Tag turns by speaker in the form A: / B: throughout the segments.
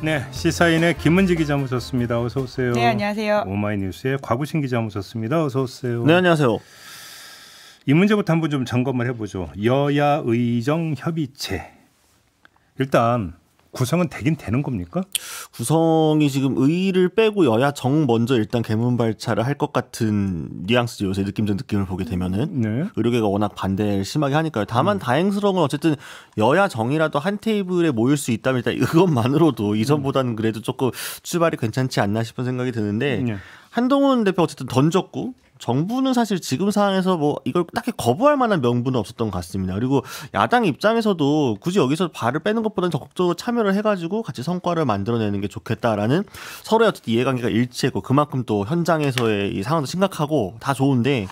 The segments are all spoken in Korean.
A: 네, 시사인의 김은지 기자 모셨습니다. 어서 오세요. 네, 안녕하세요. 오마이뉴스의 과구신 기자 모셨습니다. 어서 오세요. 네, 안녕하세요. 이 문제부터 한번 좀 점검을 해보죠. 여야 의정 협의체. 일단 구성은 되긴 되는
B: 겁니까? 구성이 지금 의를 의 빼고 여야 정 먼저 일단 개문발차를 할 것 같은 뉘앙스 죠 요새 느낌적 느낌을 보게 되면은 네. 의료계가 워낙 반대를 심하게 하니까요. 다만 음. 다행스러운 건 어쨌든 여야 정이라도 한 테이블에 모일 수 있다면 일단 이것만으로도 음. 이전보다는 그래도 조금 출발이 괜찮지 않나 싶은 생각이 드는데 네. 한동훈 대표 어쨌든 던졌고 정부는 사실 지금 상황에서 뭐 이걸 딱히 거부할 만한 명분은 없었던 것 같습니다. 그리고 야당 입장에서도 굳이 여기서 발을 빼는 것보다는 적극적으로 참여를 해가지고 같이 성과를 만들어내는 게 좋겠다라는 서로의 어떤 이해관계가 일치했고 그만큼 또 현장에서의 이 상황도 심각하고 다 좋은데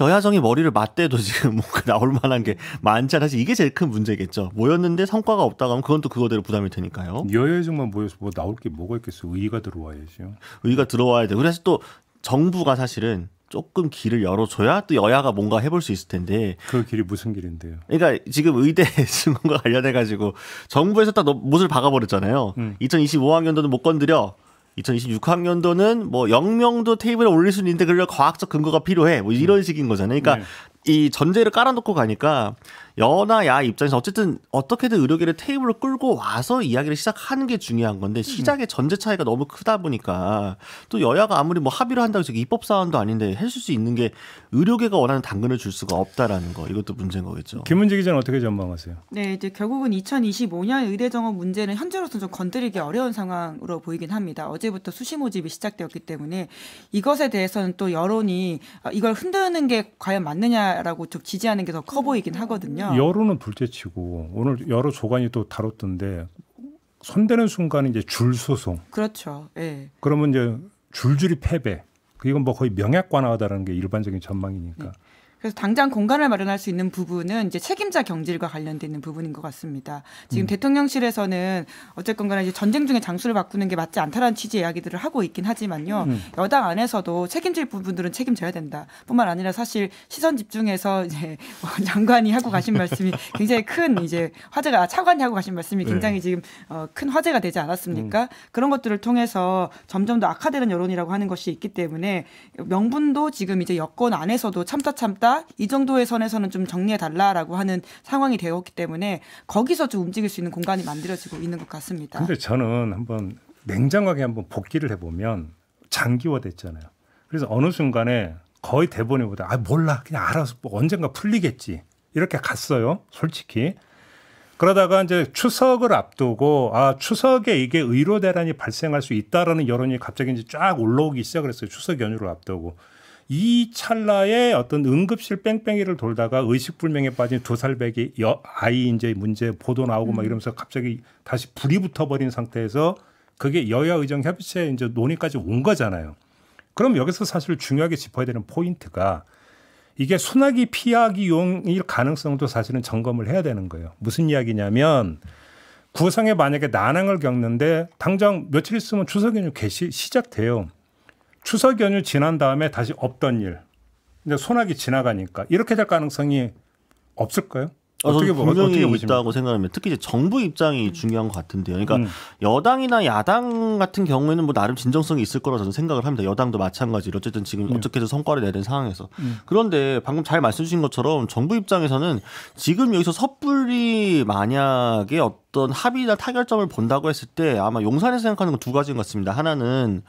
B: 여야정이 머리를 맞대도 지금 뭔가 나올 만한 게 많지 않아서 이게 제일 큰 문제겠죠. 모였는데 성과가 없다고 하면 그건 또 그거대로 부담일 테니까요. 여야정만 모여서 뭐 나올 게 뭐가 있겠어. 의의가 들어와야죠. 의의가 들어와야 돼. 그래서 또 정부가 사실은 조금 길을 열어줘야 또 여야가 뭔가 해볼 수 있을 텐데 그 길이 무슨 길인데요? 그러니까 지금 의대 증원과 관련해 가지고 정부에서 딱 못을 박아버렸잖아요. 음. 2025학년도는 못 건드려. 2026학년도는 뭐 영명도 테이블에 올릴 수는 있는데 그걸 과학적 근거가 필요해. 뭐 이런 음. 식인 거잖아요. 그러니까 네. 이 전제를 깔아놓고 가니까 여나 야 입장에서 어쨌든 어떻게든 의료계를 테이블로 끌고 와서 이야기를 시작하는 게 중요한 건데 시작의 전제 차이가 너무 크다 보니까 또 여야가 아무리 뭐 합의를 한다고 해서 입법 사안도 아닌데 했을 수 있는 게 의료계가 원하는 당근을 줄 수가 없다라는 거 이것도 문제인 거겠죠.
A: 김은지 기자는 어떻게 전망하세요?
C: 네, 이제 결국은 2025년 의대 정원 문제는 현재로서 좀 건드리기 어려운 상황으로 보이긴 합니다. 어제부터 수시 모집이 시작되었기 때문에 이것에 대해서는 또 여론이 이걸 흔드는 게 과연 맞느냐라고 좀 지지하는 게 더 커 보이긴 음. 하거든요. 거군요.
A: 여론은 둘째치고 오늘 여러 조간이 또 다뤘던데 손대는 순간 이제 줄 소송.
C: 그렇죠. 예.
A: 그러면 이제 줄줄이 패배. 이건 뭐 거의 명약관화하다라는 게 일반적인 전망이니까. 네.
C: 그래서 당장 공간을 마련할 수 있는 부분은 이제 책임자 경질과 관련되는 부분인 것 같습니다. 지금 음. 대통령실에서는 어쨌건 간에 이제 전쟁 중에 장수를 바꾸는 게 맞지 않다라는 취지의 이야기들을 하고 있긴 하지만요. 음. 여당 안에서도 책임질 부분들은 책임져야 된다. 뿐만 아니라 사실 시선 집중해서 이제 장관이 하고 가신 말씀이 굉장히 큰 이제 화제가 차관이 하고 가신 말씀이 네. 굉장히 네. 지금 어, 큰 화제가 되지 않았습니까? 음. 그런 것들을 통해서 점점 더 악화되는 여론이라고 하는 것이 있기 때문에 명분도 지금 이제 여권 안에서도 참다 참다 아, 이 정도의 선에서는 좀 정리해 달라라고 하는 상황이 되었기 때문에 거기서 좀 움직일 수 있는 공간이 만들어지고 있는 것 같습니다. 근데
A: 저는 한번 냉정하게 한번 복귀를 해보면 장기화됐잖아요. 그래서 어느 순간에 거의 대본에보다 아 몰라 그냥 알아서 뭐 언젠가 풀리겠지 이렇게 갔어요. 솔직히. 그러다가 이제 추석을 앞두고 아 추석에 이게 의료 대란이 발생할 수 있다라는 여론이 갑자기 이제 쫙 올라오기 시작 했어요. 추석 연휴를 앞두고 이 찰나에 어떤 응급실 뺑뺑이를 돌다가 의식불명에 빠진 두 살배기 여 아이 이제 문제 보도 나오고 음. 막 이러면서 갑자기 다시 불이 붙어버린 상태에서 그게 여야 의정 협의체 이제 논의까지 온 거잖아요. 그럼 여기서 사실 중요하게 짚어야 되는 포인트가 이게 소나기 피하기용일 가능성도 사실은 점검을 해야 되는 거예요. 무슨 이야기냐면 구성에 만약에 난항을 겪는데 당장 며칠 있으면 추석 연휴 개시 시작돼요. 추석 연휴 지난 다음에 다시 없던 일, 이제 소나기 지나가니까 이렇게 될 가능성이 없을까요? 아, 어, 떻게 보, 분명히 어떻게
B: 있다고 생각합니다. 특히 이제 정부 입장이 중요한 것 같은데요. 그러니까 음. 여당이나 야당 같은 경우에는 뭐 나름 진정성이 있을 거라 저는 생각을 합니다. 여당도 마찬가지로 어쨌든 지금 음. 어떻게 해서 성과를 내야 되는 상황에서. 음. 그런데 방금 잘 말씀 주신 것처럼 정부 입장에서는 지금 여기서 섣불리 만약에 어떤 합의나 타결점을 본다고 했을 때 아마 용산에서 생각하는 건 두 가지인 것 같습니다. 하나는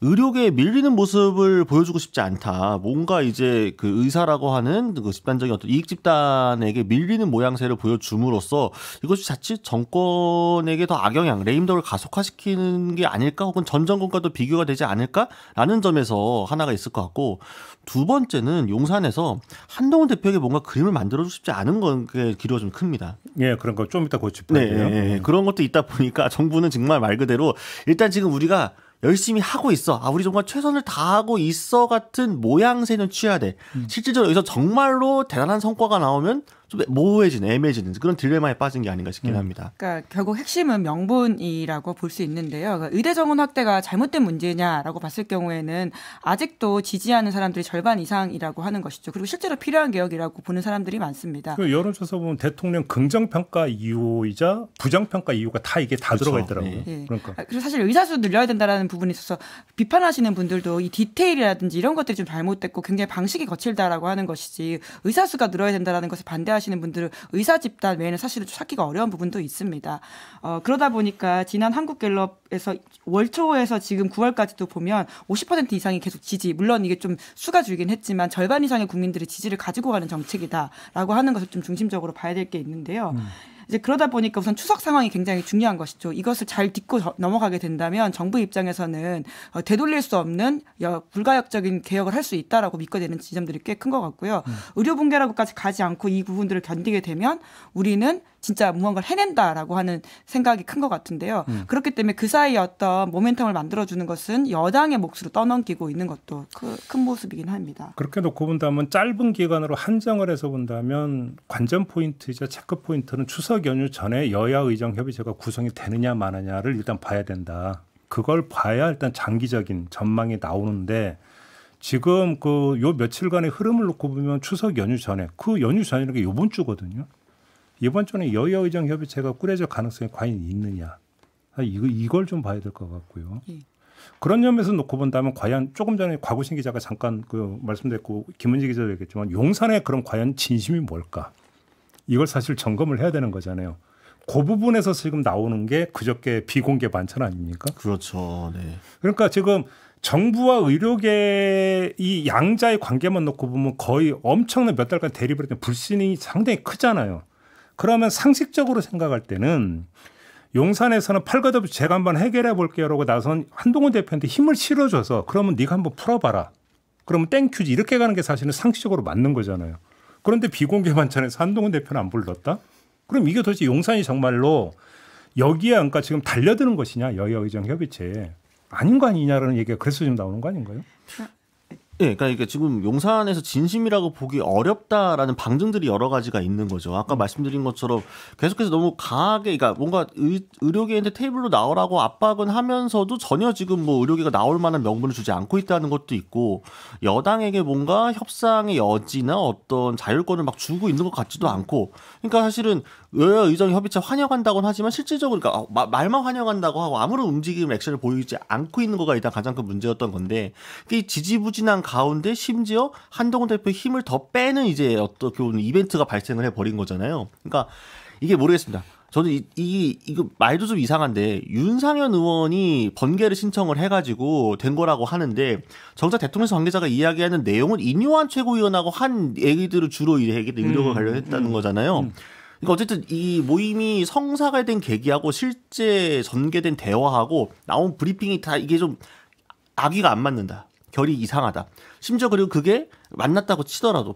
B: 의료계에 밀리는 모습을 보여주고 싶지 않다. 뭔가 이제 그 의사라고 하는 그 집단적인 어떤 이익 집단에게 밀리는 모양새를 보여줌으로써 이것이 자칫 정권에게 더 악영향, 레임덕을 가속화시키는 게 아닐까 혹은 전 정권과도 비교가 되지 않을까라는 점에서 하나가 있을 것 같고 두 번째는 용산에서 한동훈 대표에게 뭔가 그림을 만들어주고 싶지 않은 건게 기류가 좀 큽니다. 예, 그런 거좀 이따 고칠 거예요. 네, 예, 예. 음. 그런 것도 있다 보니까 정부는 정말 말 그대로 일단 지금 우리가 열심히 하고 있어. 아, 우리 정말 최선을 다하고 있어 같은 모양새는 취해야 돼. 음. 실질적으로 여기서 정말로 대단한 성과가 나오면 좀 모호해진 애매해지는 그런 딜레마에 빠진 게 아닌가 싶긴 음. 합니다.
C: 그러니까 결국 핵심은 명분이라고 볼 수 있는데요. 그러니까 의대 정원 확대가 잘못된 문제냐라고 봤을 경우에는 아직도 지지하는 사람들이 절반 이상이라고 하는 것이죠. 그리고 실제로 필요한 개혁이라고 보는 사람들이 많습니다. 그 여론조사
A: 보면 대통령 긍정평가 이유이자 부정평가 이유가 다 이게 다 그렇죠. 들어가 있더라고요. 네. 예.
C: 그러니까 아, 그래서 사실 의사수 늘려야 된다라는 부분에 있어서 비판하시는 분들도 이 디테일이라든지 이런 것들이 좀 잘못됐고 굉장히 방식이 거칠다라고 하는 것이지 의사수가 늘어야 된다라는 것을 반대하는 하시는 분들은 의사 집단 외에는 사실은 찾기가 어려운 부분도 있습니다. 어, 그러다 보니까 지난 한국갤럽에서 월초에서 지금 9월까지도 보면 50% 이상이 계속 지지, 물론 이게 좀 수가 줄긴 했지만 절반 이상의 국민들의 지지를 가지고 가는 정책이다라고 하는 것을 좀 중심적으로 봐야 될 게 있는데요. 음. 이제 그러다 보니까 우선 추석 상황이 굉장히 중요한 것이죠. 이것을 잘 딛고 넘어가게 된다면 정부 입장에서는 어, 되돌릴 수 없는 불가역적인 개혁을 할 수 있다라고 믿게 되는 지점들이 꽤 큰 것 같고요. 음. 의료 붕괴라고까지 가지 않고 이 부분들을 견디게 되면 우리는 진짜 무언가를 해낸다라고 하는 생각이 큰 것 같은데요. 음. 그렇기 때문에 그 사이 에 어떤 모멘텀을 만들어주는 것은 여당의 몫으로 떠넘기고 있는 것도 그, 큰 모습이긴 합니다.
A: 그렇게 놓고 본다면 짧은 기간으로 한정을 해서 본다면 관전 포인트이자 체크 포인트는 추석 연휴 전에 여야 의정 협의체가 구성이 되느냐 마느냐를 일단 봐야 된다. 그걸 봐야 일단 장기적인 전망이 나오는데 지금 그 요 며칠간의 흐름을 놓고 보면 추석 연휴 전에 그 연휴 전이라는 게 요번 주거든요. 이번 주는 여야의정 협의체가 꾸려질 가능성이 과연 있느냐 아, 이거 이걸 좀 봐야 될 것 같고요. 예. 그런 점에서 놓고 본다면 과연 조금 전에 과구신 기자가 잠깐 그 말씀드렸고 김은지 기자도 얘기했지만 용산의 그럼 과연 진심이 뭘까 이걸 사실 점검을 해야 되는 거잖아요. 그 부분에서 지금 나오는 게 그저께 비공개 반찬 아닙니까? 그렇죠. 네. 그러니까 지금 정부와 의료계 이 양자의 관계만 놓고 보면 거의 엄청난 몇 달간 대립을 했던 불신이 상당히 크잖아요. 그러면 상식적으로 생각할 때는 용산에서는 팔가도없이 제가 한번 해결해 볼게요라고 나선 한동훈 대표한테 힘을 실어줘서 그러면 네가 한번 풀어봐라. 그러면 땡큐지 이렇게 가는 게 사실은 상식적으로 맞는 거잖아요. 그런데 비공개 만찬에서 한동훈 대표는 안 불렀다? 그럼 이게 도대체 용산이 정말로 여기에 그러니까 지금 달려드는 것이냐 여야의정 협의체 아닌 거 아니냐라는 얘기가 그래서 지금 나오는 거 아닌가요?
B: 예, 그러니까 지금 용산에서 진심이라고 보기 어렵다라는 방증들이 여러 가지가 있는 거죠. 아까 음. 말씀드린 것처럼 계속해서 너무 강하게, 그러니까 뭔가 의, 료계한테 테이블로 나오라고 압박은 하면서도 전혀 지금 뭐 의료계가 나올 만한 명분을 주지 않고 있다는 것도 있고 여당에게 뭔가 협상의 여지나 어떤 자율권을 막 주고 있는 것 같지도 음. 않고, 그러니까 사실은 여야 의정 협의체 환영한다고는 하지만 실질적으로 그러니까 어, 마, 말만 환영한다고 하고 아무런 움직임 액션을 보이지 않고 있는 거가 일단 가장 큰 문제였던 건데 이 지지부진한 가운데 심지어 한동훈 대표 의 힘을 더 빼는 이제 어떻게 보면 이벤트가 발생을 해버린 거잖아요. 그러니까 이게 모르겠습니다. 저는 이, 이 이거 말도 좀 이상한데 윤상현 의원이 번개를 신청을 해가지고 된 거라고 하는데 정작 대통령 관계자가 이야기하는 내용은 인요한 최고위원하고 한 얘기들을 주로 얘기를 의료가 음, 관련했다는 음, 거잖아요. 음. 그러니까 어쨌든 이 모임이 성사가 된 계기하고 실제 전개된 대화하고 나온 브리핑이 다 이게 좀 아기가 안 맞는다. 결이 이상하다. 심지어 그리고 그게 만났다고 치더라도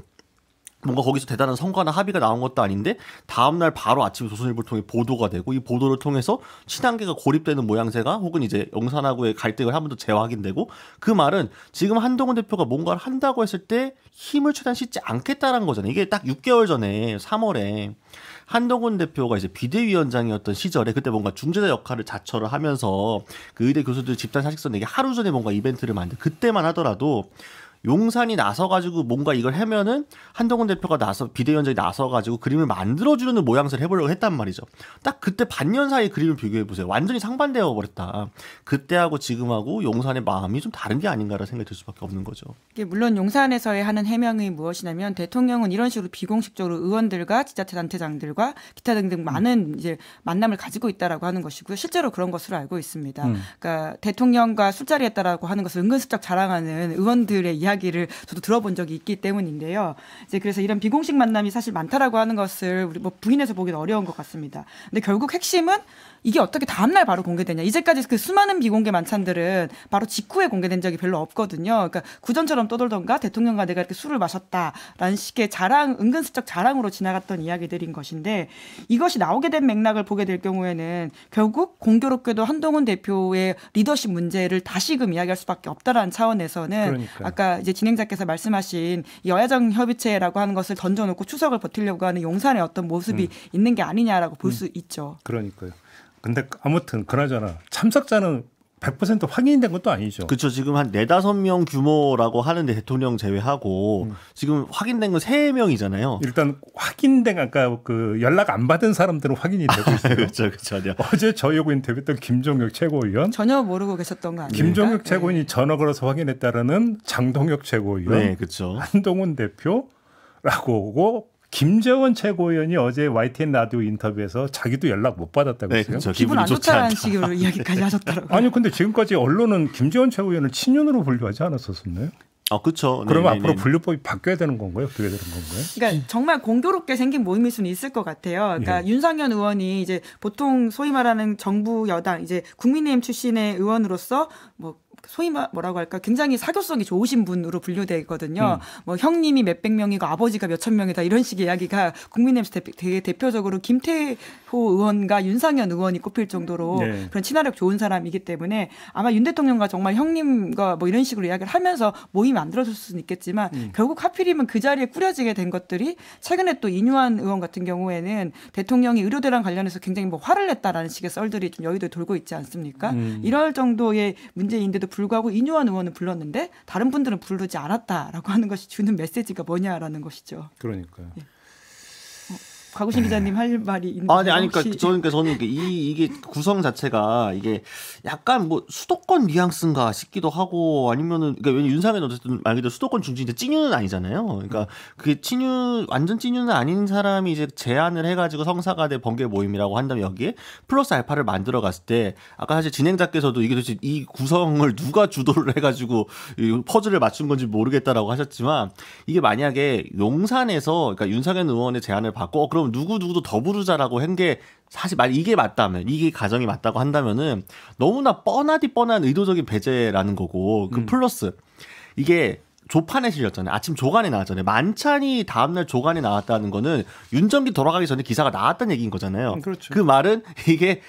B: 뭔가 거기서 대단한 성과나 합의가 나온 것도 아닌데 다음날 바로 아침 조선일보를 통해 보도가 되고 이 보도를 통해서 친한계가 고립되는 모양새가 혹은 이제 영산하고의 갈등을 한 번 더 재확인되고 그 말은 지금 한동훈 대표가 뭔가를 한다고 했을 때 힘을 최대한 싣지 않겠다라는 거잖아요. 이게 딱 6개월 전에 3월에 한동훈 대표가 이제 비대위원장이었던 시절에 그때 뭔가 중재자 역할을 자처를 하면서 그 의대 교수들 집단 사직선 내게 하루 전에 뭔가 이벤트를 만든 그때만 하더라도 용산이 나서가지고 뭔가 이걸 하면은 한동훈 대표가 나서 비대위원장이 나서가지고 그림을 만들어주는 모양새를 해보려고 했단 말이죠. 딱 그때 반년 사이 그림을 비교해 보세요. 완전히 상반되어 버렸다. 그때하고 지금하고 용산의 마음이 좀 다른 게 아닌가라는 생각이 들 수밖에 없는 거죠.
C: 물론 용산에서의 하는 해명이 무엇이냐면 대통령은 이런 식으로 비공식적으로 의원들과 지자체 단체장들과 기타 등등 음. 많은 이제 만남을 가지고 있다라고 하는 것이고요. 실제로 그런 것으로 알고 있습니다. 음. 그러니까 대통령과 술자리했다라고 하는 것을 은근슬쩍 자랑하는 의원들의 이야기 이야기를 저도 들어본 적이 있기 때문인데요. 이제 그래서 이런 비공식 만남이 사실 많다라고 하는 것을 우리 뭐 부인해서 보기는 어려운 것 같습니다. 근데 결국 핵심은 이게 어떻게 다음날 바로 공개되냐. 이제까지 그 수많은 비공개 만찬들은 바로 직후에 공개된 적이 별로 없거든요. 그러니까 구전처럼 떠돌던가 대통령과 내가 이렇게 술을 마셨다라는 식의 자랑, 은근슬쩍 자랑으로 지나갔던 이야기들인 것인데 이것이 나오게 된 맥락을 보게 될 경우에는 결국 공교롭게도 한동훈 대표의 리더십 문제를 다시금 이야기할 수밖에 없다라는 차원에서는 그러니까 아까 이제 진행자께서 말씀하신 여야정 협의체라고 하는 것을 던져놓고 추석을 버틸려고 하는 용산의 어떤 모습이 음. 있는 게 아니냐라고 볼수 음. 있죠.
A: 그러니까요. 근데 아무튼 그나저나 참석자는 100% 확인된 것도 아니죠. 그렇죠. 지금 한 4, 5명 규모라고 하는데 대통령 제외하고 음. 지금 확인된 건3명이잖아요 일단 확인된 아까 그 연락 안 받은 사람들은 확인이 되고 있어요. 그렇죠. 그렇죠. 어제 저희하고 인터뷰했던 김종혁 최고위원 전혀
C: 모르고 계셨던 거 아니에요?
A: 김종혁 최고위원이 네. 전화 걸어서 확인했다라는 장동혁 최고위원 네, 그렇죠. 한동훈 대표라고 오고 김재원 최고위원이 어제 YTN 라디오 인터뷰에서 자기도 연락 못 받았다고 했어요. 네, 그렇죠. 기분 안 좋다는 식으로 이야기까지 하셨더라고요. 아니 근데 지금까지 언론은 김재원 최고위원을 친윤으로 분류하지 않았었었나요? 아, 그렇죠. 네, 그러면 네, 앞으로 네. 분류법이 바뀌어야 되는 건가요? 어떻게 되는 건가요?
C: 그러니까 정말 공교롭게 생긴 모임일 수는 있을 것 같아요. 그러니까 예. 윤상현 의원이 이제 보통 소위 말하는 정부 여당 이제 국민의힘 출신의 의원으로서 뭐 소위 뭐라고 할까 굉장히 사교성이 좋으신 분으로 분류되거든요. 음. 뭐 형님이 몇백 명이고 아버지가 몇천 명이다 이런 식의 이야기가 국민의힘 대표, 되게 대표적으로 김태호 의원과 윤상현 의원이 꼽힐 정도로 네. 그런 친화력 좋은 사람이기 때문에 아마 윤 대통령과 정말 형님과 뭐 이런 식으로 이야기를 하면서 모임 만들어줄 수는 있겠지만 음. 결국 하필이면 그 자리에 꾸려지게 된 것들이 최근에 또 이뉴한 의원 같은 경우에는 대통령이 의료대란 관련해서 굉장히 뭐 화를 냈다라는 식의 썰들이 좀 여의도에 돌고 있지 않습니까? 음. 이럴 정도의 문제인데도 불구하고 인요한 의원을 불렀는데 다른 분들은 부르지 않았다라고 하는 것이 주는 메시지가 뭐냐라는 것이죠. 그러니까요. 예. 곽우신 기자님 할 말이 있는 아, 네, 아니 아니 그니까 저는
B: 그러니까 저는 이 이게 구성 자체가 이게 약간 뭐 수도권 뉘앙스인가 싶기도 하고 아니면은 그러니까 왜냐 윤상현 어쨌든 말 그대로 수도권 중진인데 찐유는 아니잖아요. 그러니까 그게 찐유 완전 찐유는 아닌 사람이 이제 제안을 해가지고 성사가 돼 번개 모임이라고 한다면 여기에 플러스 알파를 만들어 갔을 때 아까 사실 진행자께서도 이게 도대체 이 구성을 누가 주도를 해가지고 이 퍼즐을 맞춘 건지 모르겠다라고 하셨지만 이게 만약에 용산에서 그러니까 윤상현 의원의 제안을 받고 어 그럼 그럼 누구 누구도 더부르자라고 한 게 사실 말 이게 맞다면 이게 가정이 맞다고 한다면은 너무나 뻔하디 뻔한 의도적인 배제라는 거고 그 음. 플러스 이게 조판에 실렸잖아요. 아침 조간에 나왔잖아요. 만찬이 다음날 조간에 나왔다는 거는 윤정기 돌아가기 전에 기사가 나왔다는 얘기인 거잖아요. 음, 그렇죠. 그 말은 이게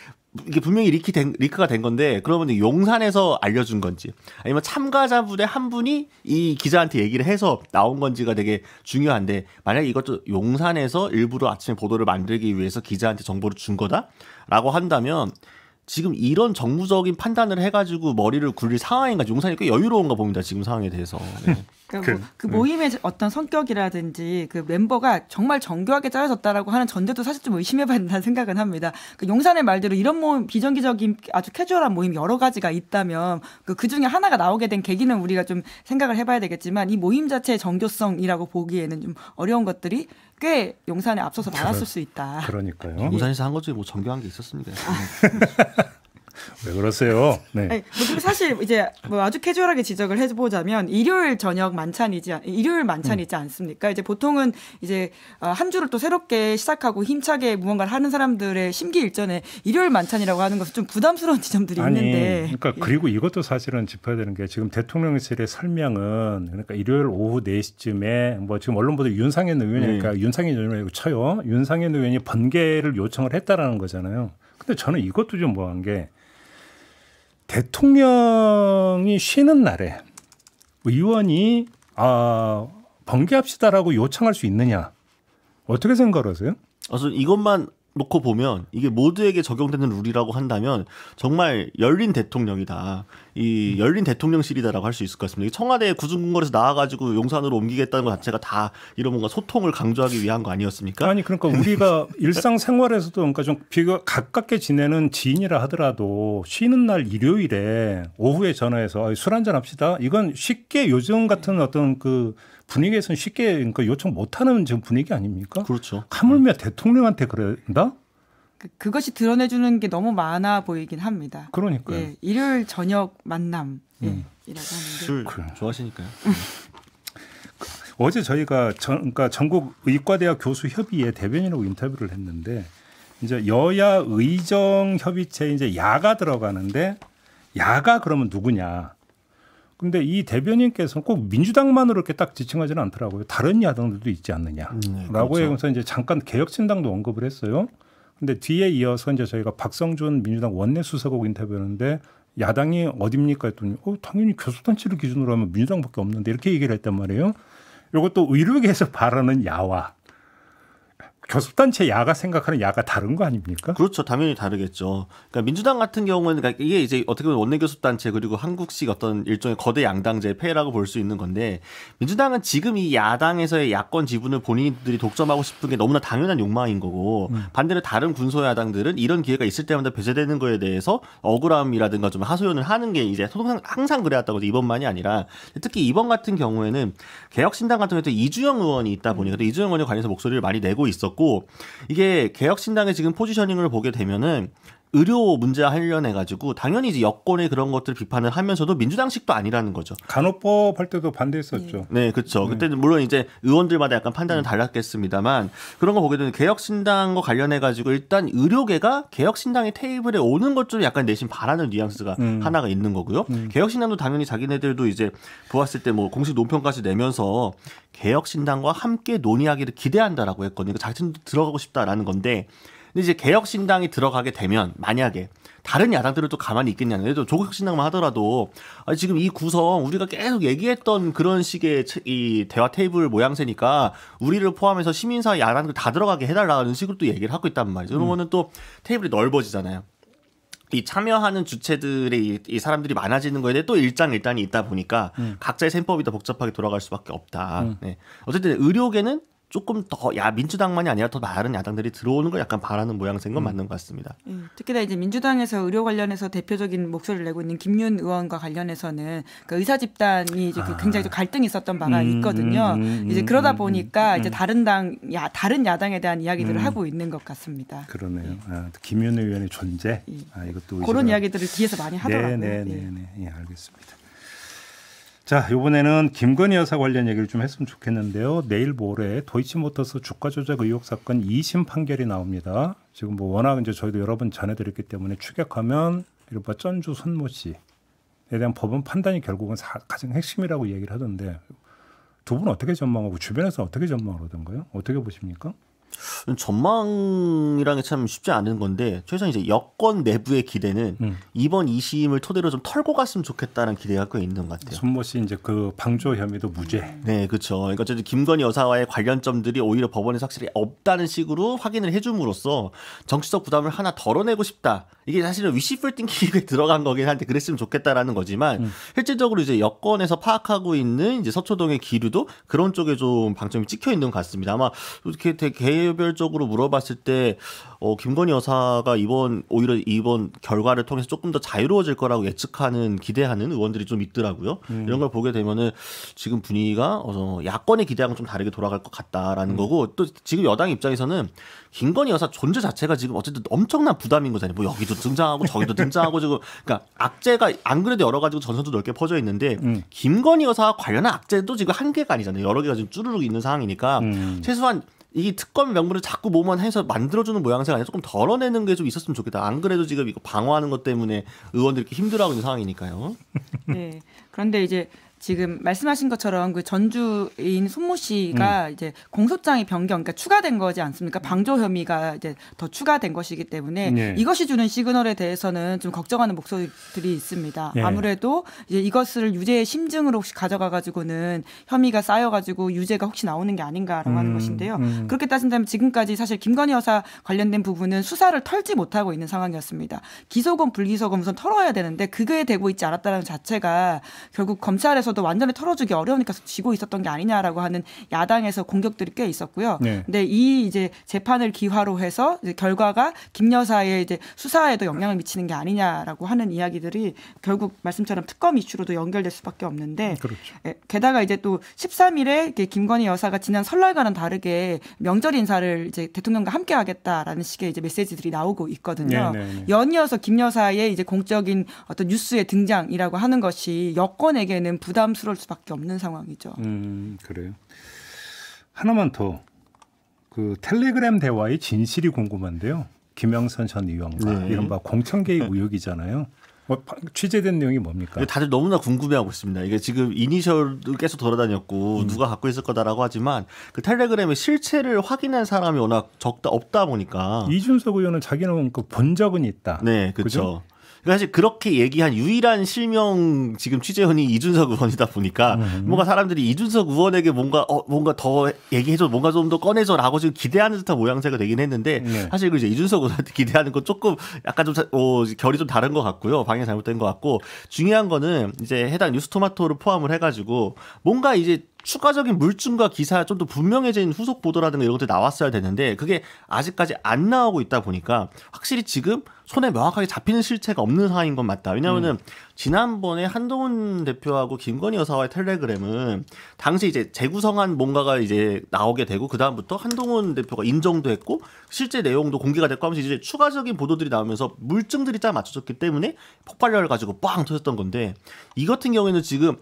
B: 이게 분명히 리키 된, 리크가 된 건데 그러면 용산에서 알려준 건지 아니면 참가자분의 한 분이 이 기자한테 얘기를 해서 나온 건지가 되게 중요한데 만약 이것도 용산에서 일부러 아침에 보도를 만들기 위해서 기자한테 정보를 준 거다라고 한다면 지금 이런 정무적인 판단을 해가지고 머리를 굴릴 상황인가 용산이 꽤 여유로운가 봅니다 지금 상황에 대해서 네.
C: 그러니까 그, 뭐 그, 음. 모임의 음. 어떤 성격이라든지 그 멤버가 정말 정교하게 짜여졌다라고 하는 전제도 사실 좀 의심해봐야된다는 생각은 합니다. 그 용산의 말대로 이런 모임 비정기적인 아주 캐주얼한 모임 여러 가지가 있다면 그, 그 중에 하나가 나오게 된 계기는 우리가 좀 생각을 해봐야 되겠지만 이 모임 자체의 정교성이라고 보기에는 좀 어려운 것들이 꽤 용산에 앞서서 많았을 수 있다.
B: 그러니까요. 용산에서 한 것 중에 뭐 정교한 게 있었습니다. 왜
A: 그러세요? 네. 네.
C: 아니, 뭐, 사실 이제 뭐 아주 캐주얼하게 지적을 해보자면 일요일 저녁 만찬이지 일요일 만찬이지 음. 않습니까? 이제 보통은 이제 어, 한 주를 또 새롭게 시작하고 힘차게 무언가를 하는 사람들의 심기일전에 일요일 만찬이라고 하는 것은 좀 부담스러운 지점들이 아니, 있는데.
A: 그러니까 예. 그리고 이것도 사실은 짚어야 되는 게 지금 대통령실의 설명은 그러니까 일요일 오후 4시쯤에 뭐 지금 언론 보도 윤상현 의원이니까 음. 윤상현 의원이라고 쳐요. 윤상현 의원이 번개를 요청을 했다라는 거잖아요. 근데 저는 이것도 좀 뭐 한 게 대통령이 쉬는 날에 의원이 아, 번개합시다라고 요청할 수 있느냐 어떻게 생각하세요?
B: 아, 어, 이것만 놓고 보면 이게 모두에게 적용되는 룰이라고 한다면 정말 열린 대통령이다. 이 음. 열린 대통령실이다라고 할 수 있을 것 같습니다. 청와대 구중궁궐에서 나와가지고
A: 용산으로 옮기겠다는 것 자체가 다 이런 뭔가 소통을 강조하기 위한 거 아니었습니까? 아니 그러니까 우리가 일상생활에서도 뭔가 그러니까 좀 비교 가깝게 지내는 지인이라 하더라도 쉬는 날 일요일에 오후에 전화해서 술 한잔 합시다. 이건 쉽게 요즘 같은 어떤 그 분위기에서는 쉽게 그러니까 요청 못하는 지금 분위기 아닙니까? 그렇죠. 하물며 음. 대통령한테 그런다?
C: 그, 그것이 드러내주는 게 너무 많아 보이긴 합니다.
A: 그러니까요. 예,
C: 일요일 저녁 만남이라고 예, 음. 하는데 술
A: 그, 좋아하시니까요. 음. 어제 저희가 전, 그러니까 전국 의과대학 교수 협의회 대변인하고 인터뷰를 했는데 이제 여야 의정 협의체 이제 야가 들어가는데 야가 그러면 누구냐? 근데 이 대변인께서는 꼭 민주당만으로 이렇게 딱 지칭하지는 않더라고요. 다른 야당들도 있지 않느냐라고 음, 네, 그렇죠. 해서 이제 잠깐 개혁신당도 언급을 했어요. 근데 뒤에 이어서 이제 저희가 박성준 민주당 원내 수석하고 인터뷰하는데 야당이 어딥니까 했더니 어 당연히 교수단체를 기준으로 하면 민주당밖에 없는데 이렇게 얘기를 했단 말이에요. 이것도 의료계에서 바라는 야와 교섭단체 야가 생각하는 야가 다른 거 아닙니까? 그렇죠. 당연히 다르겠죠. 그러니까 민주당 같은 경우는 그러니까 이게
B: 이제 어떻게 보면 원내교섭단체 그리고 한국식 어떤 일종의 거대 양당제의 폐해라고 볼 수 있는 건데 민주당은 지금 이 야당에서의 야권 지분을 본인들이 독점하고 싶은 게 너무나 당연한 욕망인 거고 음. 반대로 다른 군소야당들은 이런 기회가 있을 때마다 배제되는 거에 대해서 억울함이라든가 좀 하소연을 하는 게 이제 항상, 항상 그래왔다고 해서 이번만이 아니라 특히 이번 같은 경우에는 개혁신당 같은 경우에 도 이주영 의원이 있다 보니까 음. 이주영 의원에 관해서 목소리를 많이 내고 있었고 있었고 이게 개혁신당의 지금 포지셔닝을 보게 되면은 의료 문제 관련해 가지고 당연히 이제 여권의 그런 것들 비판을 하면서도 민주당식도 아니라는 거죠. 간호법 할 때도 반대했었죠. 네, 네 그렇죠. 네. 그때는 물론 이제 의원들마다 약간 판단은 음. 달랐겠습니다만 그런 거 보게 되면 개혁신당과 관련해 가지고 일단 의료계가 개혁신당의 테이블에 오는 것 좀 약간 내심 바라는 뉘앙스가 음. 하나가 있는 거고요. 음. 개혁신당도 당연히 자기네들도 이제 보았을 때 뭐 공식 논평까지 내면서 개혁신당과 함께 논의하기를 기대한다라고 했거든요. 그러니까 자신도 들어가고 싶다라는 건데 근데 이제 개혁신당이 들어가게 되면 만약에 다른 야당들은 또 가만히 있겠냐는 예를 들 조국신당만 혁 하더라도 아, 지금 이 구성 우리가 계속 얘기했던 그런 식의 이 대화 테이블 모양새니까 우리를 포함해서 시민사 야당들 다 들어가게 해달라는 식으로 또 얘기를 하고 있단 말이죠. 그러면은 또 테이블이 넓어지잖아요. 이 참여하는 주체들의 이, 이, 사람들이 많아지는 거에 대해 또 일장일단이 있다 보니까 음. 각자의 셈법이 더 복잡하게 돌아갈 수밖에 없다. 음. 네. 어쨌든 의료계는 조금 더 야 민주당만이 아니라 더 많은 야당들이 들어오는 걸 약간 바라는 모양새인 건 음. 맞는 것 같습니다.
C: 음, 특히나 이제 민주당에서 의료 관련해서 대표적인 목소리를 내고 있는 김윤 의원과 관련해서는 그 의사 집단이 이제 그 아. 굉장히 갈등이 있었던 바가 음, 있거든요. 음, 음, 이제 음, 그러다 보니까 이제 다른 당 야, 다른 야당에 대한 이야기들을 하고 있는 것 같습니다.
A: 그러네요. 예. 아, 김윤 의원의 존재 예. 아, 이것도 그런 이야기들을 뒤에서 많이 네, 네, 하더라고요. 네네 네, 예. 네, 네, 예. 알겠습니다. 자, 이번에는 김건희 여사 관련 얘기를 좀 했으면 좋겠는데요. 내일 모레 도이치모터스 주가 조작 의혹 사건 2심 판결이 나옵니다. 지금 뭐 워낙 이제 저희도 여러 번 전해드렸기 때문에 추격하면 이른바 전주 손모 씨에 대한 법원 판단이 결국은 사, 가장 핵심이라고 얘기를 하던데 두 분 어떻게 전망하고 주변에서 어떻게 전망을 하던가요? 어떻게 보십니까?
B: 전망이라는 게 참 쉽지 않은 건데 최소한 이제 여권 내부의 기대는 음. 이번 이심을 토대로 좀 털고 갔으면 좋겠다는 기대가 꽤 있는 것 같아요. 손모 씨 이제 그 방조 혐의도 무죄. 네, 그렇죠. 그러니까 어쨌 김건희 여사와의 관련점들이 오히려 법원에 확실히 없다는 식으로 확인을 해줌으로써 정치적 부담을 하나 덜어내고 싶다. 이게 사실은 위시풀팅 기획에 들어간 거긴 한데 그랬으면 좋겠다라는 거지만 음. 실질적으로 이제 여권에서 파악하고 있는 이제 서초동의 기류도 그런 쪽에 좀 방점이 찍혀 있는 것 같습니다. 아마 이렇게 되게 개별적으로 물어봤을 때 어, 김건희 여사가 이번 오히려 이번 결과를 통해서 조금 더 자유로워질 거라고 예측하는 기대하는 의원들이 좀 있더라고요. 음. 이런 걸 보게 되면은 지금 분위기가 어, 야권의 기대하고 좀 다르게 돌아갈 것 같다라는 음. 거고 또 지금 여당 입장에서는 김건희 여사 존재 자체가 지금 어쨌든 엄청난 부담인 거잖아요. 뭐 여기도 등장하고 저기도 등장하고 지금 그러니까 악재가 안 그래도 여러 가지고 전선도 넓게 퍼져 있는데 음. 김건희 여사와 관련한 악재도 지금 한계가 아니잖아요. 여러 개가 지금 쭈르륵 있는 상황이니까 음. 최소한 이 특검 명분을 자꾸 뭐만 해서 만들어주는 모양새가 아니라 조금 덜어내는 게 좀 있었으면 좋겠다. 안 그래도 지금 이거 방어하는 것 때문에 의원들이 이렇게 힘들어하고 있는 상황이니까요.
C: 네. 그런데 이제 지금 말씀하신 것처럼 그 전주인 손모 씨가 음. 이제 공소장이 변경, 그러니까 추가된 거지 않습니까? 방조 혐의가 이제 더 추가된 것이기 때문에 네. 이것이 주는 시그널에 대해서는 좀 걱정하는 목소리들이 있습니다. 네. 아무래도 이제 이것을 유죄의 심증으로 혹시 가져가 가지고는 혐의가 쌓여 가지고 유죄가 혹시 나오는 게 아닌가라고 음. 하는 것인데요. 음. 그렇게 따진다면 지금까지 사실 김건희 여사 관련된 부분은 수사를 털지 못하고 있는 상황이었습니다. 기소건 불기소건 우선 털어야 되는데 그게 되고 있지 않았다는 자체가 결국 검찰에서 입에서도 완전히 털어주기 어려우니까 지고 있었던 게 아니냐라고 하는 야당에서 공격들이 꽤 있었고요. 네. 근데 이 이제 재판을 기화로 해서 결과가 김 여사의 이제 수사에도 영향을 미치는 게 아니냐라고 하는 이야기들이 결국 말씀처럼 특검 이슈로도 연결될 수밖에 없는데 그렇죠. 예, 게다가 이제 또 13일에 김건희 여사가 지난 설날과는 다르게 명절 인사를 이제 대통령과 함께 하겠다라는 식의 이제 메시지들이 나오고 있거든요. 네네네. 네, 네. 연이어서 김 여사의 이제 공적인 어떤 뉴스의 등장이라고 하는 것이 여권에게는 부담 부담스러울 수밖에 없는 상황이죠. 음,
A: 그래요. 하나만 더. 그 텔레그램 대화의 진실이 궁금한데요. 김영선 전 의원과 네. 이른바 공천개입 의혹이잖아요. 뭐 취재된 내용이 뭡니까?
B: 다들 너무나 궁금해하고 있습니다. 이게 지금 이니셜도 계속 돌아다녔고 음. 누가 갖고 있을 거다라고 하지만 그 텔레그램의 실체를 확인한 사람이 워낙 적다 없다 보니까
A: 이준석 의원은 자기는 그본 적은 있다. 네, 그렇죠.
B: 그 사실 그렇게 얘기한 유일한 실명 지금 취재원이 이준석 의원이다 보니까 음. 뭔가 사람들이 이준석 의원에게 뭔가 어, 뭔가 더 얘기해줘 뭔가 좀 더 꺼내줘라고 지금 기대하는 듯한 모양새가 되긴 했는데 네. 사실 그 이제 이준석 의원한테 기대하는 건 조금 약간 좀 어, 결이 좀 다른 것 같고요 방향 잘못된 것 같고 중요한 거는 이제 해당 뉴스토마토를 포함을 해가지고 뭔가 이제 추가적인 물증과 기사 좀 더 분명해진 후속 보도라든가 이런 것들 나왔어야 되는데 그게 아직까지 안 나오고 있다 보니까 확실히 지금 손에 명확하게 잡히는 실체가 없는 상황인 건 맞다. 왜냐하면은 음. 지난번에 한동훈 대표하고 김건희 여사와의 텔레그램은 당시 이제 재구성한 뭔가가 이제 나오게 되고 그 다음부터 한동훈 대표가 인정도 했고 실제 내용도 공개가 됐고 하면서 이제 추가적인 보도들이 나오면서 물증들이 짜 맞춰졌기 때문에 폭발력을 가지고 빵 터졌던 건데 이 같은 경우에는 지금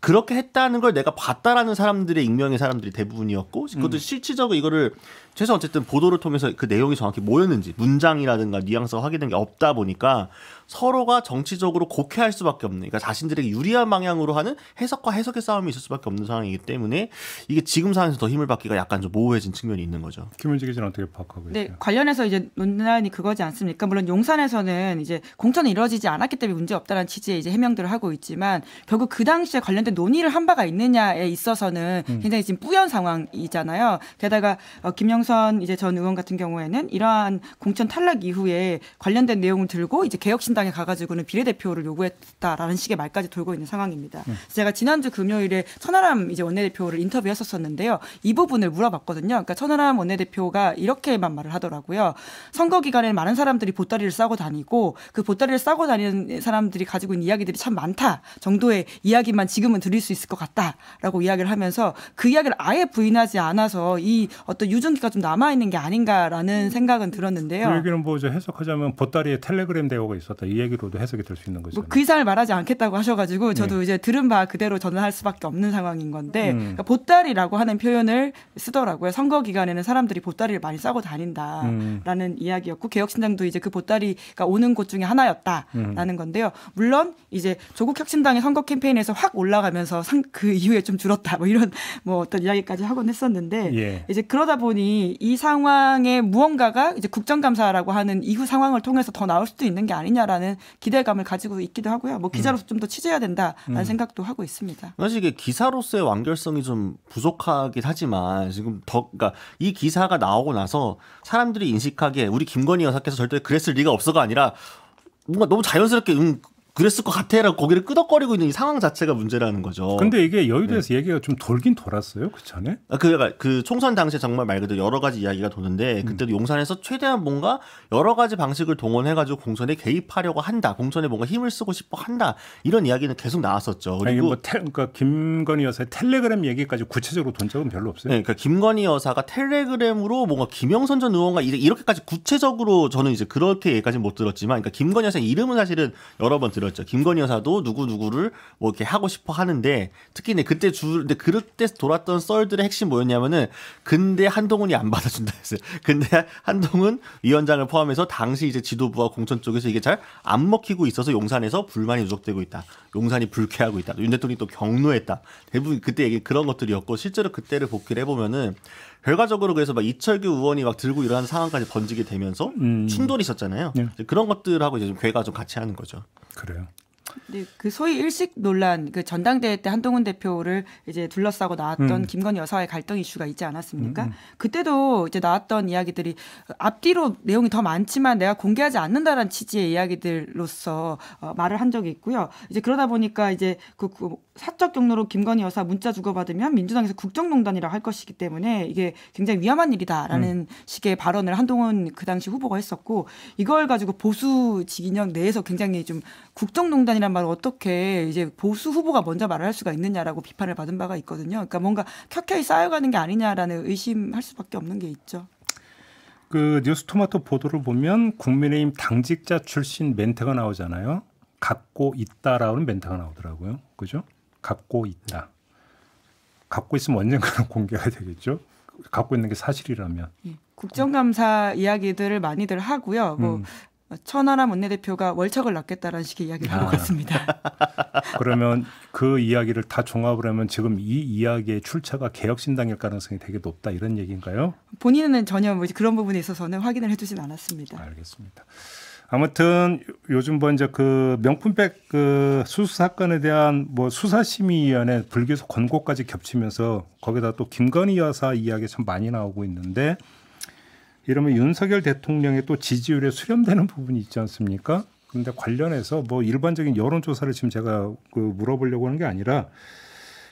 B: 그렇게 했다는 걸 내가 봤다라는 사람들의 익명의 사람들이 대부분이었고 그것도 음. 실질적으로 이거를 최소 어쨌든 보도를 통해서 그 내용이 정확히 뭐였는지 문장이라든가 뉘앙스가 확인된 게 없다 보니까 서로가 정치적으로 곡해할 수밖에 없는 그러니까 자신들에게 유리한 방향으로 하는 해석과 해석의 싸움이 있을 수밖에 없는 상황이기 때문에 이게 지금 상황에서 더 힘을 받기가 약간 좀 모호해진 측면이 있는 거죠. 김은지 기자는 어떻게 파악하고
C: 네, 있어요? 네, 관련해서 이제 논란이 그거지 않습니까? 물론 용산에서는 이제 공천이 이루어지지 않았기 때문에 문제 없다는 취지의 이제 해명들을 하고 있지만 결국 그 당시에 관련된 논의를 한 바가 있느냐에 있어서는 음. 굉장히 지금 뿌연 상황이잖아요. 게다가 어, 김영선 이제 전 의원 같은 경우에는 이러한 공천 탈락 이후에 관련된 내용을 들고 이제 개혁신당 바른미당에 가가지고는 비례대표를 요구했다라는 식의 말까지 돌고 있는 상황입니다. 음. 제가 지난주 금요일에 천하람 이제 원내대표를 인터뷰했었었는데요. 이 부분을 물어봤거든요. 그러니까 천하람 원내대표가 이렇게만 말을 하더라고요. 선거 기간에 많은 사람들이 보따리를 싸고 다니고 그 보따리를 싸고 다니는 사람들이 가지고 있는 이야기들이 참 많다 정도의 이야기만 지금은 드릴 수 있을 것 같다라고 이야기를 하면서 그 이야기를 아예 부인하지 않아서 이 어떤 유전기가 좀 남아 있는 게 아닌가라는 생각은 들었는데요. 그
A: 얘기는 뭐 이제 해석하자면 보따리에 텔레그램 대화가 있었다. 이 얘기로도 해석이 될 수 있는 거죠.
C: 뭐그 이상을 말하지 않겠다고 하셔가지고 저도 네. 이제 들은 바 그대로 전할 수밖에 없는 상황인 건데 음. 그러니까 보따리라고 하는 표현을 쓰더라고요. 선거 기간에는 사람들이 보따리를 많이 싸고 다닌다라는 음. 이야기였고 개혁신당도 이제 그 보따리가 오는 곳 중에 하나였다라는 음. 건데요. 물론 이제 조국 혁신당의 선거 캠페인에서 확 올라가면서 상, 그 이후에 좀 줄었다 뭐 이런 뭐 어떤 이야기까지 하곤 했었는데 예. 이제 그러다 보니 이 상황에 무언가가 이제 국정감사라고 하는 이후 상황을 통해서 더 나올 수도 있는 게 아니냐라는. 않을라는 기대감을 가지고 있기도 하고요. 뭐 기자로서 음. 좀더 취재해야 된다라는 음. 생각도 하고 있습니다.
B: 사실 이게 기사로서의 완결성이 좀 부족하긴 하지만 지금 더 그러니까 이 기사가 나오고 나서 사람들이 인식하기에 우리 김건희 여사께서 절대 그랬을 리가 없어가 아니라 뭔가 너무 자연스럽게 응, 음, 그랬을 것 같아라고 고개를 끄덕거리고 있는 이 상황 자체가 문제라는 거죠. 근데 이게 여의도에서
A: 네. 얘기가 좀 돌긴 돌았어요, 그 전에?
B: 아, 그, 그 총선 당시에 정말 말 그대로 여러 가지 이야기가 도는데 음. 그때도 음. 용산에서 최대한 뭔가 여러 가지 방식을 동원해가지고 공선에 개입하려고 한다, 공선에 뭔가 힘을 쓰고 싶어 한다 이런 이야기는 계속 나왔었죠. 그리고 아니, 뭐 텔, 그러니까 김건희 여사의 텔레그램 얘기까지 구체적으로 돈 적은 별로 없어요. 네, 그러니까 김건희 여사가 텔레그램으로 뭔가 김영선 전 의원과 이렇게까지 구체적으로 저는 이제 그렇게 얘기까지는 못 들었지만, 그러니까 김건희 여사 의 이름은 사실은 여러 번 들었. 거였죠 김건희 여사도 누구 누구를 뭐 이렇게 하고 싶어 하는데 특히 이 그때 주 근데 그때 돌았던 썰들의 핵심 뭐였냐면은 근데 한동훈이 안 받아준다 했어요. 근데 한동훈 위원장을 포함해서 당시 이제 지도부와 공천 쪽에서 이게 잘 안 먹히고 있어서 용산에서 불만이 누적되고 있다. 용산이 불쾌하고 있다. 윤 대통령이 또 경로했다. 대부분 그때 얘기 그런 것들이었고 실제로 그때를 복귀를 해보면은 결과적으로 그래서 막 이철규 의원이 막 들고 일어난 상황까지 번지게 되면서 음. 충돌이 있었잖아요. 네. 그런 것들하고 이제 좀 괴가 좀 같이 하는 거죠.
A: 그래요.
C: 네, 그 소위 일식 논란, 그 전당대회 때 한동훈 대표를 이제 둘러싸고 나왔던 음. 김건희 여사의 갈등 이슈가 있지 않았습니까? 음. 그때도 이제 나왔던 이야기들이 앞뒤로 내용이 더 많지만 내가 공개하지 않는다라는 취지의 이야기들로서 어, 말을 한 적이 있고요. 이제 그러다 보니까 이제 그, 그 사적 경로로 김건희 여사 문자 주고받으면 민주당에서 국정농단이라 할 것이기 때문에 이게 굉장히 위험한 일이다라는 음. 식의 발언을 한동훈 그 당시 후보가 했었고 이걸 가지고 보수 진영 내에서 굉장히 좀 국정농단이란 말을 어떻게 이제 보수 후보가 먼저 말을 할 수가 있느냐라고 비판을 받은 바가 있거든요. 그러니까 뭔가 켜켜이 쌓여가는 게 아니냐라는 의심할 수밖에 없는 게 있죠.
A: 그 뉴스토마토 보도를 보면 국민의힘 당직자 출신 멘트가 나오잖아요. 갖고 있다라는 멘트가 나오더라고요. 그죠? 갖고 있다. 갖고 있으면 언젠가는 공개가 되겠죠. 갖고 있는 게 사실이라면. 예,
C: 국정감사 이야기들을 많이들 하고요. 뭐 음. 천하람 원내대표가 월척을 낳겠다라는 식의 이야기를 하고 아. 습니다
A: 그러면 그 이야기를 다 종합을 하면 지금 이 이야기의 출처가 개혁신당일 가능성이 되게 높다 이런 얘기인가요?
C: 본인은 전혀 뭐 그런 부분에 있어서는 확인을 해주진 않았습니다. 알겠습니다.
A: 아무튼 요즘 뭐 이제 그 명품백 그 수수 사건에 대한 뭐 수사심의위원회 불교에서 권고까지 겹치면서 거기다 또 김건희 여사 이야기 참 많이 나오고 있는데 이러면 윤석열 대통령의 또 지지율에 수렴되는 부분이 있지 않습니까? 그런데 관련해서 뭐 일반적인 여론조사를 지금 제가 그 물어보려고 하는 게 아니라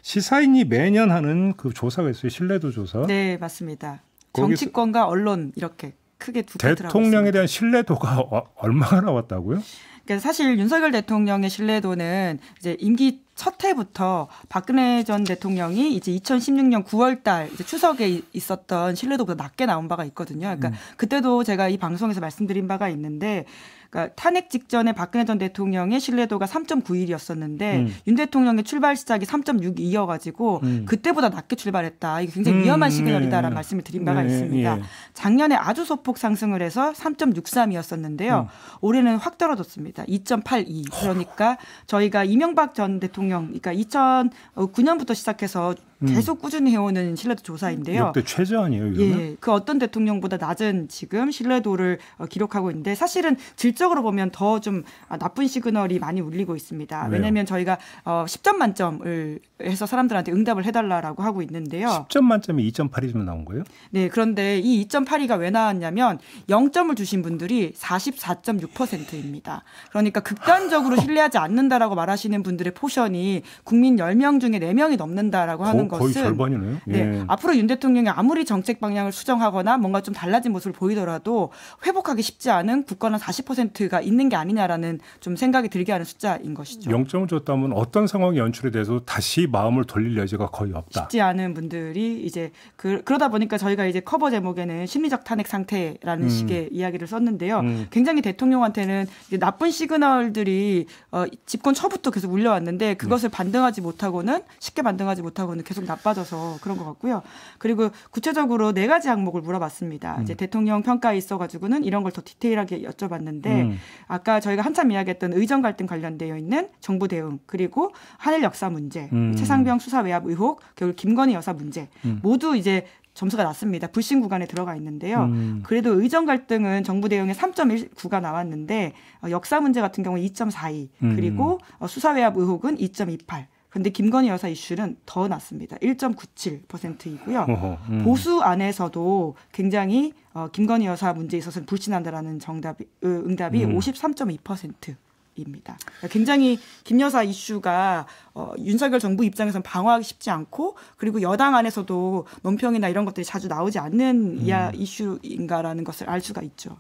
A: 시사인이 매년 하는 그 조사가 있어요. 신뢰도 조사.
C: 네, 맞습니다. 정치권과 언론 이렇게. 크게 두 대통령에
A: 대한 신뢰도가 어, 얼마나 왔다고요?
C: 그러니까 사실 윤석열 대통령의 신뢰도는 이제 임기 첫 해부터 박근혜 전 대통령이 이제 2016년 9월달 이제 추석에 있었던 신뢰도보다 낮게 나온 바가 있거든요. 그러니까 음. 그때도 제가 이 방송에서 말씀드린 바가 있는데 그러니까 탄핵 직전에 박근혜 전 대통령의 신뢰도가 3.91이었었는데 음. 윤 대통령의 출발 시작이 3.62여가지고 음. 그때보다 낮게 출발했다. 이게 굉장히 음, 위험한 음, 시그널이다라는 예. 말씀을 드린 바가 예, 있습니다. 예. 작년에 아주 소폭 상승을 해서 3.63이었었는데요. 음. 올해는 확 떨어졌습니다. 2.82. 그러니까 저희가 이명박 전 대통령, 그러니까 2009년부터 시작해서 음. 계속 꾸준히 해오는 신뢰도 조사인데요. 역대
A: 최저아니에요 예, 예,
C: 그 어떤 대통령보다 낮은 지금 신뢰도를 어, 기록하고 있는데 사실은 질적으로 보면 더좀 아, 나쁜 시그널이 많이 울리고 있습니다. 왜냐하면 저희가 10점 어, 만점을 해서 사람들한테 응답을 해달라라고 하고 있는데요. 10점 만점에 2.8이 좀 나온 거예요? 네, 그런데 이 2.82가 왜 나왔냐면 0점을 주신 분들이 44.6%입니다. 그러니까 극단적으로 신뢰하지 않는다라고 말하시는 분들의 포션이 국민 10명 중에 4명이 넘는다라고 하는 있다 것은 거의 절반이네요. 네. 예. 네, 앞으로 윤 대통령이 아무리 정책 방향을 수정하거나 뭔가 좀 달라진 모습을 보이더라도 회복하기 쉽지 않은 국가나 40%가 있는 게 아니냐라는 좀 생각이 들게 하는 숫자인 것이죠.
A: 영점을 줬다면 어떤 상황이 연출이 돼서 다시 마음을 돌릴 여지가 거의 없다.
C: 쉽지 않은 분들이 이제 그, 그 러다 보니까 저희가 이제 커버 제목에는 심리적 탄핵 상태라는 음. 식의 이야기를 썼는데요. 음. 굉장히 대통령한테는 나쁜 시그널들이 어, 집권 초부터 계속 울려왔는데 그것을 음. 반등하지 못하고는 쉽게 반등하지 못하고는 계속 좀 나빠져서 그런 것 같고요. 그리고 구체적으로 네 가지 항목을 물어봤습니다. 음. 이제 대통령 평가에 있어가지고는 이런 걸 더 디테일하게 여쭤봤는데 음. 아까 저희가 한참 이야기했던 의정 갈등 관련되어 있는 정부 대응 그리고 한일 역사 문제, 음. 최상병 수사 외압 의혹, 결국 김건희 여사 문제 음. 모두 이제 점수가 났습니다 불신 구간에 들어가 있는데요. 음. 그래도 의정 갈등은 정부 대응에 3.19가 나왔는데 어, 역사 문제 같은 경우 는2.42 음. 그리고 어, 수사 외압 의혹은 2.28. 근데 김건희 여사 이슈는 더 낮습니다. 1.97%이고요. 음. 보수 안에서도 굉장히 어, 김건희 여사 문제에 있어서는 불신한다라는 정답이 으, 응답이 음. 53.2%. 입니다. 그러니까 굉장히 김 여사 이슈가 어, 윤석열 정부 입장에선 방어하기 쉽지 않고 그리고 여당 안에서도 논평이나 이런 것들이 자주 나오지 않는 음. 이슈인가라는 것을 알 수가 있죠.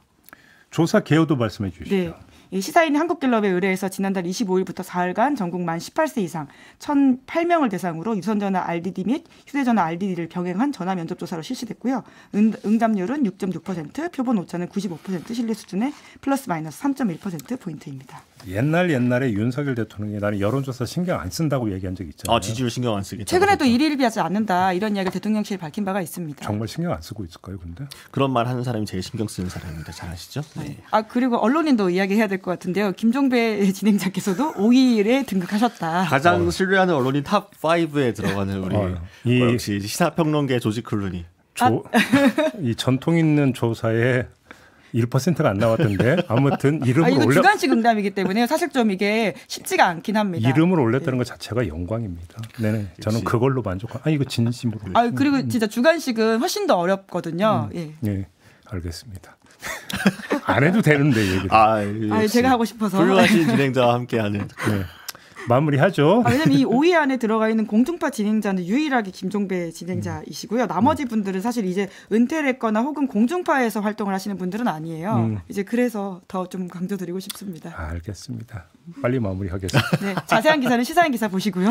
A: 조사 개요도 말씀해 주시죠.
C: 네. 이 시사인 한국갤럽에 의뢰해서 지난달 25일부터 4일간 전국 만 18세 이상 1,008명을 대상으로 유선전화 RDD 및 휴대전화 RDD를 병행한 전화 면접 조사로 실시됐고요. 응, 답률은 6.6%, 표본 오차는 95% 신뢰 수준의 플러스 마이너스 3.1% 포인트입니다.
A: 옛날 옛날에 윤석열 대통령이 나는 여론조사 신경 안 쓴다고 얘기한 적 있잖아요. 아 지지율 신경 안 쓰기. 최근에도
C: 그렇죠. 일일비하지 않는다 이런 이야기를 대통령실 밝힌 바가 있습니다.
A: 정말 신경 안 쓰고 있을까요, 근데? 그런 말 하는 사람이 제일 신경
B: 쓰는 사람입니다. 잘 아시죠? 네. 네.
C: 아 그리고 언론인도 이야기해야 될. 될것 같은데요. 김종배 진행자께서도 5일에 등극하셨다. 가장 어.
B: 신뢰하는 언론인 탑 5에 들어가는 우리 어,
A: 이, 뭐 역시 시사평론계 조지 클루니. 조, 아. 이 전통 있는 조사에 1%가 안 나왔던데 아무튼 아, 이름을 아, 올려 주간식
C: 응답이기 때문에 사실 좀 이게 쉽지가 않긴 합니다. 이름을 올렸다는 네.
A: 것 자체가 영광입니다. 네, 네. 저는 그걸로 만족한. 아 이거 진심으로. 아 그리고 진짜
C: 주간식은 훨씬 더 어렵거든요. 음. 예.
A: 네. 알겠습니다. 안 해도 되는데 얘기. 아, 예, 아, 제가 하고 싶어서. 훌하신 진행자와 함께하는. 네. 마무리하죠. 아, 왜냐면 이 5위
C: 안에 들어가 있는 공중파 진행자는 유일하게 김종배 진행자이시고요. 음. 나머지 분들은 사실 이제 은퇴를 했거나 혹은 공중파에서 활동을 하시는 분들은 아니에요. 음. 이제 그래서 더 좀 강조드리고 싶습니다. 아,
A: 알겠습니다. 빨리 마무리하겠습니다. 네,
C: 자세한 기사는 시사인 기사 보시고요.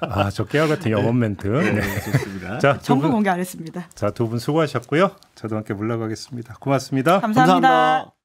C: 아, 저 아,
A: 깨알 같은 영업 멘트. 네, 네, 네 좋습니다. 자, 정부 공개 안 했습니다. 자, 두 분 수고하셨고요. 저도 함께 물러가겠습니다.
C: 고맙습니다 감사합니다. 감사합니다.